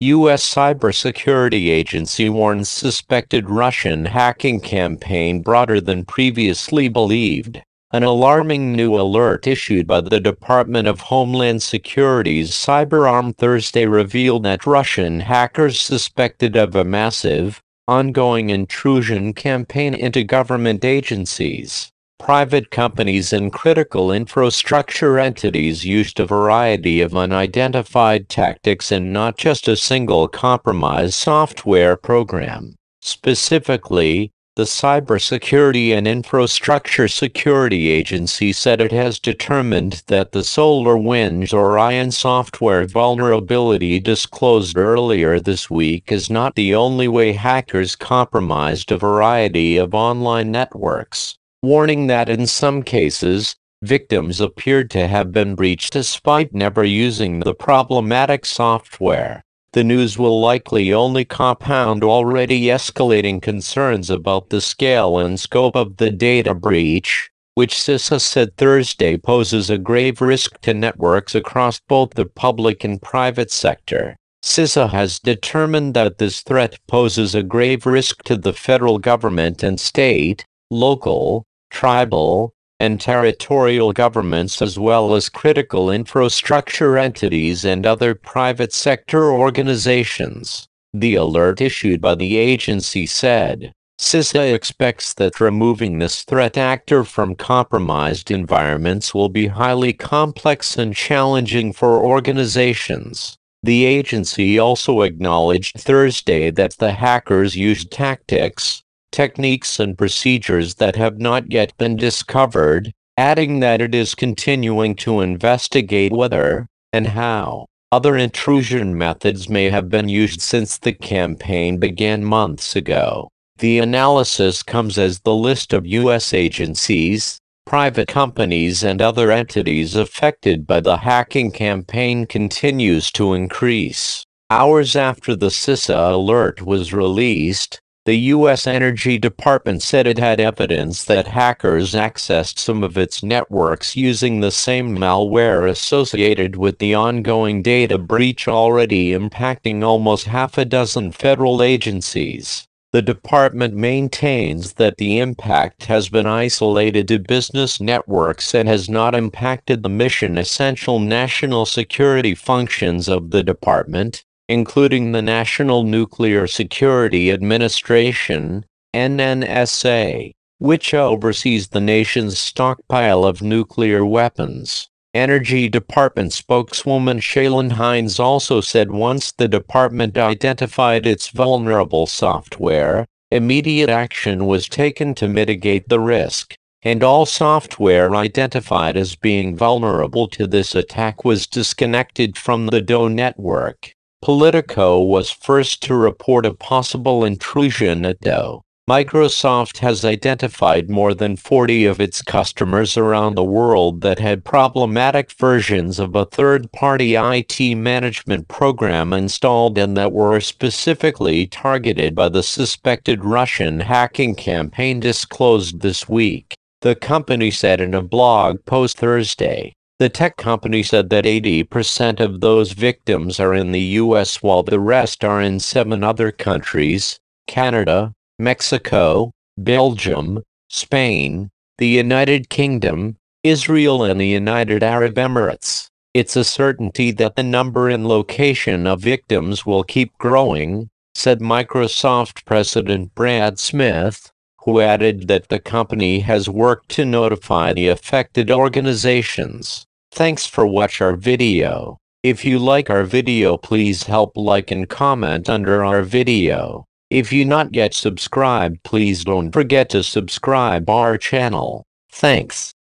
U.S. Cybersecurity Agency warns suspected Russian hacking campaign broader than previously believed. An alarming new alert issued by the Department of Homeland Security's CyberArm Thursday revealed that Russian hackers suspected of a massive, ongoing intrusion campaign into government agencies Private companies and critical infrastructure entities used a variety of unidentified tactics and not just a single compromise software program. Specifically, the Cybersecurity and Infrastructure Security Agency said it has determined that the SolarWinds Orion software vulnerability disclosed earlier this week is not the only way hackers compromised a variety of online networks warning that in some cases, victims appeared to have been breached despite never using the problematic software. The news will likely only compound already escalating concerns about the scale and scope of the data breach, which CISA said Thursday poses a grave risk to networks across both the public and private sector. CISA has determined that this threat poses a grave risk to the federal government and state, local, tribal, and territorial governments as well as critical infrastructure entities and other private sector organizations. The alert issued by the agency said, CISA expects that removing this threat actor from compromised environments will be highly complex and challenging for organizations. The agency also acknowledged Thursday that the hackers used tactics, techniques and procedures that have not yet been discovered, adding that it is continuing to investigate whether and how other intrusion methods may have been used since the campaign began months ago. The analysis comes as the list of U.S. agencies, private companies, and other entities affected by the hacking campaign continues to increase. Hours after the CISA alert was released, the U.S. Energy Department said it had evidence that hackers accessed some of its networks using the same malware associated with the ongoing data breach already impacting almost half a dozen federal agencies. The department maintains that the impact has been isolated to business networks and has not impacted the mission essential national security functions of the department including the National Nuclear Security Administration, NNSA, which oversees the nation's stockpile of nuclear weapons. Energy Department spokeswoman Shaylin Hines also said once the department identified its vulnerable software, immediate action was taken to mitigate the risk, and all software identified as being vulnerable to this attack was disconnected from the DOE network. Politico was first to report a possible intrusion at Dell. Microsoft has identified more than 40 of its customers around the world that had problematic versions of a third party IT management program installed and that were specifically targeted by the suspected Russian hacking campaign disclosed this week, the company said in a blog post Thursday. The tech company said that 80% of those victims are in the US while the rest are in seven other countries Canada, Mexico, Belgium, Spain, the United Kingdom, Israel, and the United Arab Emirates. It's a certainty that the number and location of victims will keep growing, said Microsoft President Brad Smith, who added that the company has worked to notify the affected organizations. Thanks for watch our video. If you like our video please help like and comment under our video. If you not yet subscribed please don't forget to subscribe our channel. Thanks.